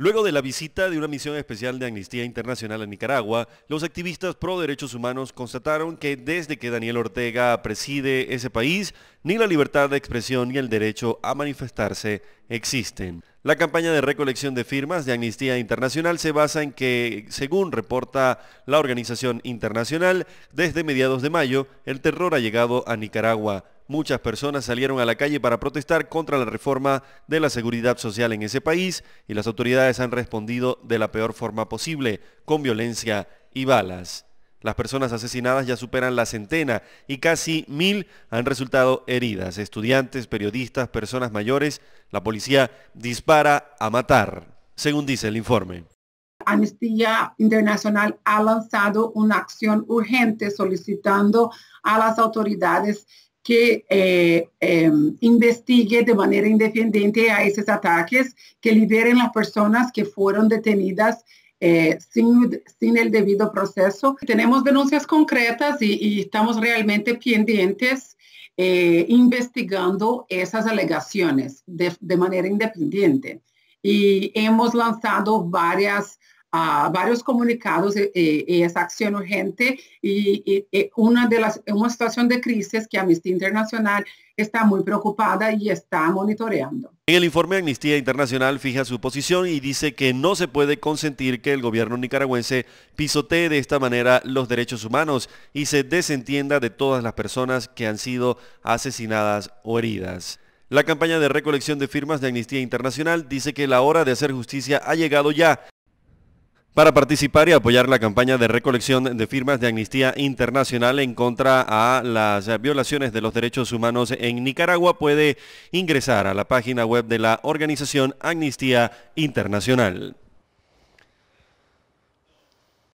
Luego de la visita de una misión especial de Amnistía Internacional a Nicaragua, los activistas pro derechos humanos constataron que desde que Daniel Ortega preside ese país, ni la libertad de expresión ni el derecho a manifestarse existen. La campaña de recolección de firmas de Amnistía Internacional se basa en que, según reporta la organización internacional, desde mediados de mayo el terror ha llegado a Nicaragua muchas personas salieron a la calle para protestar contra la reforma de la seguridad social en ese país y las autoridades han respondido de la peor forma posible, con violencia y balas. Las personas asesinadas ya superan la centena y casi mil han resultado heridas. Estudiantes, periodistas, personas mayores, la policía dispara a matar, según dice el informe. Amnistía Internacional ha lanzado una acción urgente solicitando a las autoridades que eh, em, investigue de manera independiente a esos ataques, que liberen las personas que fueron detenidas eh, sin, sin, el debido proceso. Tenemos denuncias concretas y, estamos realmente pendientes eh, investigando esas alegaciones de manera independiente. Y hemos lanzado varias a varios comunicados y, eh, eh, esa acción urgente y, y, eh, una de las una situación de crisis que Amnistía Internacional está muy preocupada y está monitoreando. En el informe Amnistía Internacional fija su posición y dice que no se puede consentir que el gobierno nicaragüense pisotee de esta manera los derechos humanos y se desentienda de todas las personas que han sido asesinadas o heridas. La campaña de recolección de firmas de Amnistía Internacional dice que la hora de hacer justicia ha llegado ya para participar y apoyar la campaña de recolección de firmas de Amnistía Internacional en contra a las violaciones de los derechos humanos en Nicaragua puede ingresar a la página web de la organización Amnistía Internacional.